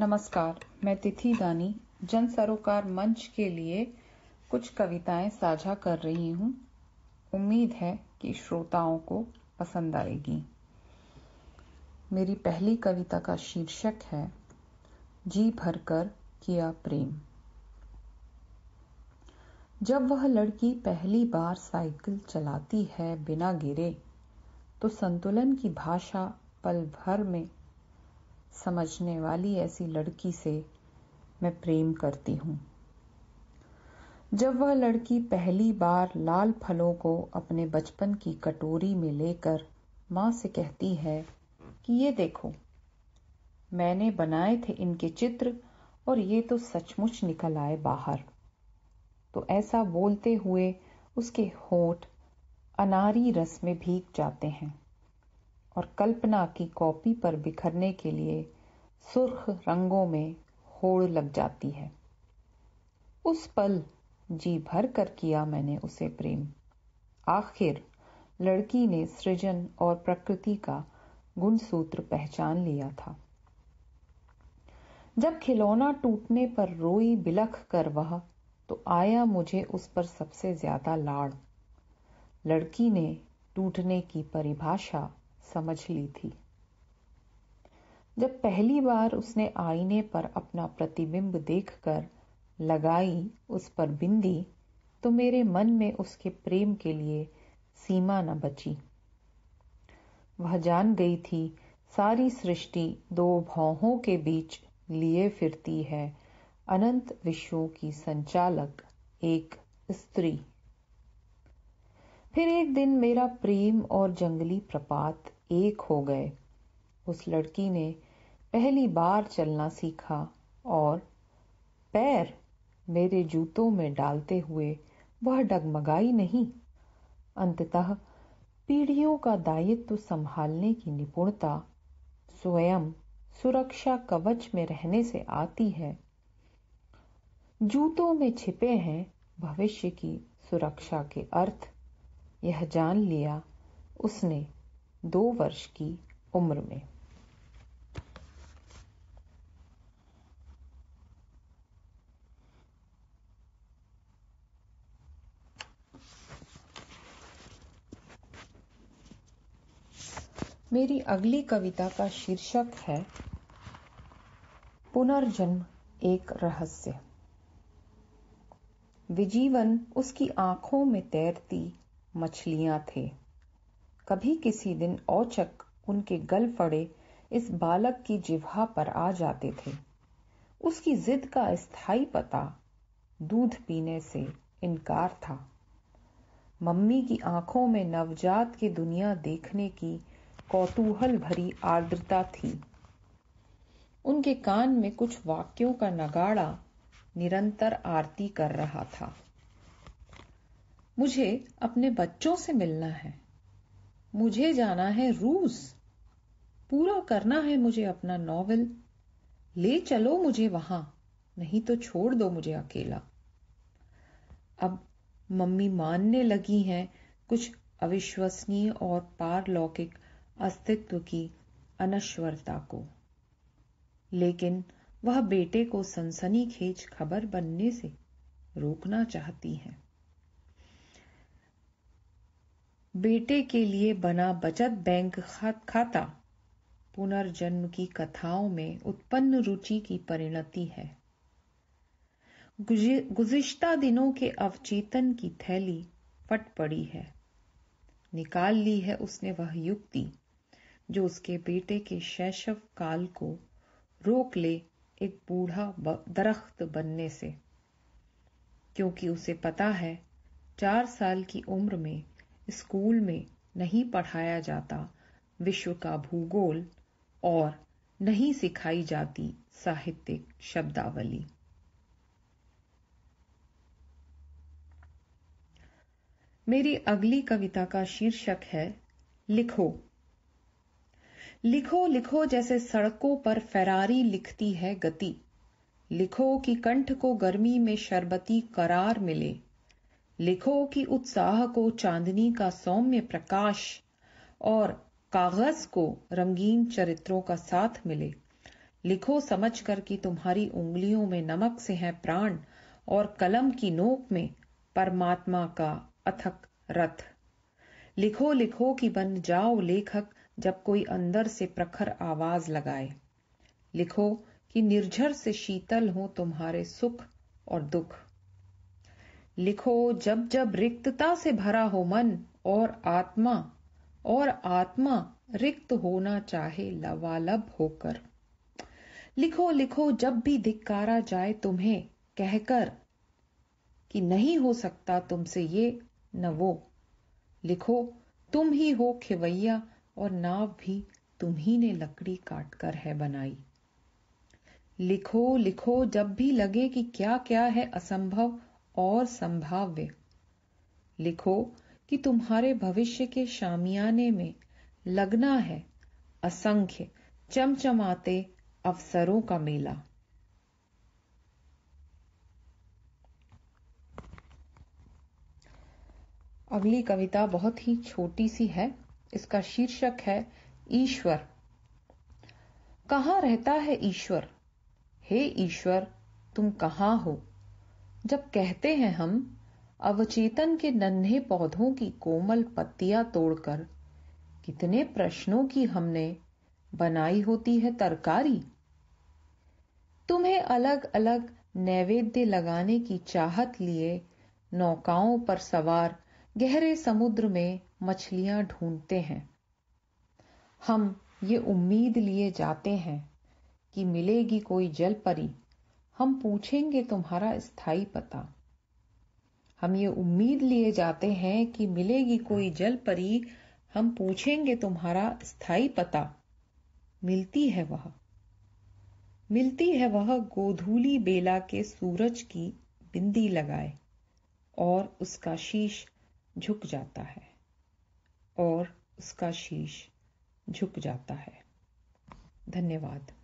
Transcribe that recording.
नमस्कार मैं तिथि दानी जन सरोकार मंच के लिए कुछ कविताएं साझा कर रही हूं उम्मीद है कि श्रोताओं को पसंद आएगी मेरी पहली कविता का शीर्षक है जी भरकर किया प्रेम जब वह लड़की पहली बार साइकिल चलाती है बिना गिरे तो संतुलन की भाषा पल भर में समझने वाली ऐसी लड़की से मैं प्रेम करती हूं जब वह लड़की पहली बार लाल फलों को अपने बचपन की कटोरी में लेकर मां से कहती है कि ये देखो मैंने बनाए थे इनके चित्र और ये तो सचमुच निकल आए बाहर तो ऐसा बोलते हुए उसके होठ अनारी रस में भीग जाते हैं और कल्पना की कॉपी पर बिखरने के लिए सुर्ख रंगों में होड़ लग जाती है उस पल जी भर कर किया मैंने उसे प्रेम आखिर लड़की ने सृजन और प्रकृति का गुणसूत्र पहचान लिया था जब खिलौना टूटने पर रोई बिलख कर वह तो आया मुझे उस पर सबसे ज्यादा लाड़ लड़की ने टूटने की परिभाषा समझ ली थी जब पहली बार उसने आईने पर अपना प्रतिबिंब देखकर लगाई उस पर बिंदी तो मेरे मन में उसके प्रेम के लिए सीमा न बची वह जान गई थी सारी सृष्टि दो भौहों के बीच लिए फिरती है अनंत विश्वों की संचालक एक स्त्री फिर एक दिन मेरा प्रेम और जंगली प्रपात एक हो गए उस लड़की ने पहली बार चलना सीखा और पैर मेरे जूतों में डालते हुए वह डगमगाई नहीं अंततः पीढ़ियों का दायित्व संभालने की निपुणता स्वयं सुरक्षा कवच में रहने से आती है जूतों में छिपे हैं भविष्य की सुरक्षा के अर्थ यह जान लिया उसने दो वर्ष की उम्र में मेरी अगली कविता का शीर्षक है पुनर्जन्म एक रहस्य विजीवन उसकी आंखों में तैरती मछलियां थे कभी किसी दिन औचक उनके गल फड़े इस बालक की जिहा पर आ जाते थे उसकी जिद का स्थायी पता दूध पीने से इनकार था मम्मी की आंखों में नवजात की दुनिया देखने की कौतूहल भरी आर्द्रता थी उनके कान में कुछ वाक्यों का नगाड़ा निरंतर आरती कर रहा था मुझे अपने बच्चों से मिलना है मुझे जाना है रूस पूरा करना है मुझे अपना नॉवल ले चलो मुझे वहां नहीं तो छोड़ दो मुझे अकेला अब मम्मी मानने लगी हैं कुछ अविश्वसनीय और पारलौकिक अस्तित्व की अनश्वरता को लेकिन वह बेटे को सनसनीखेज खबर बनने से रोकना चाहती हैं बेटे के लिए बना बचत बैंक खाता पुनर्जन्म की कथाओं में उत्पन्न रुचि की परिणति है गुजिश्ता दिनों के अवचेतन की थैली फट पड़ी है निकाल ली है उसने वह युक्ति जो उसके बेटे के शैशव काल को रोक ले एक बूढ़ा दरख्त बनने से क्योंकि उसे पता है चार साल की उम्र में स्कूल में नहीं पढ़ाया जाता विश्व का भूगोल और नहीं सिखाई जाती साहित्यिक शब्दावली मेरी अगली कविता का शीर्षक है लिखो लिखो लिखो जैसे सड़कों पर फरारी लिखती है गति लिखो कि कंठ को गर्मी में शरबती करार मिले लिखो कि उत्साह को चांदनी का सौम्य प्रकाश और कागज को रंगीन चरित्रों का साथ मिले लिखो समझ कर कि तुम्हारी उंगलियों में नमक से है प्राण और कलम की नोक में परमात्मा का अथक रथ लिखो लिखो कि बन जाओ लेखक जब कोई अंदर से प्रखर आवाज लगाए लिखो कि निर्झर से शीतल हो तुम्हारे सुख और दुख लिखो जब जब रिक्तता से भरा हो मन और आत्मा और आत्मा रिक्त होना चाहे लवालब होकर लिखो लिखो जब भी धिक्कारा जाए तुम्हें कहकर कि नहीं हो सकता तुमसे ये न वो लिखो तुम ही हो खिवैया और नाव भी तुम ही ने लकड़ी काटकर है बनाई लिखो लिखो जब भी लगे कि क्या क्या है असंभव और संभाव्य लिखो कि तुम्हारे भविष्य के शामियाने में लगना है असंख्य चमचमाते अवसरों का मेला अगली कविता बहुत ही छोटी सी है इसका शीर्षक है ईश्वर कहां रहता है ईश्वर हे ईश्वर तुम कहां हो जब कहते हैं हम अवचेतन के नन्हे पौधों की कोमल पत्तियां तोड़कर कितने प्रश्नों की हमने बनाई होती है तरकारी तुम्हें अलग अलग नैवेद्य लगाने की चाहत लिए नौकाओं पर सवार गहरे समुद्र में मछलियां ढूंढते हैं हम ये उम्मीद लिए जाते हैं कि मिलेगी कोई जलपरी हम पूछेंगे तुम्हारा स्थाई पता हम ये उम्मीद लिए जाते हैं कि मिलेगी कोई जल परी हम पूछेंगे तुम्हारा स्थाई पता मिलती है वह मिलती है वह गोधूली बेला के सूरज की बिंदी लगाए और उसका शीश झुक जाता है और उसका शीश झुक जाता है धन्यवाद